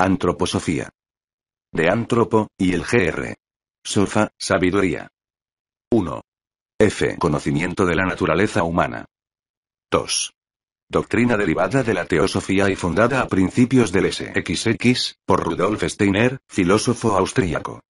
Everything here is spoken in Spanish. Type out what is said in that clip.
Antroposofía. De Antropo, y el GR. Sofa, sabiduría. 1. F. Conocimiento de la naturaleza humana. 2. Doctrina derivada de la teosofía y fundada a principios del SXX, por Rudolf Steiner, filósofo austríaco.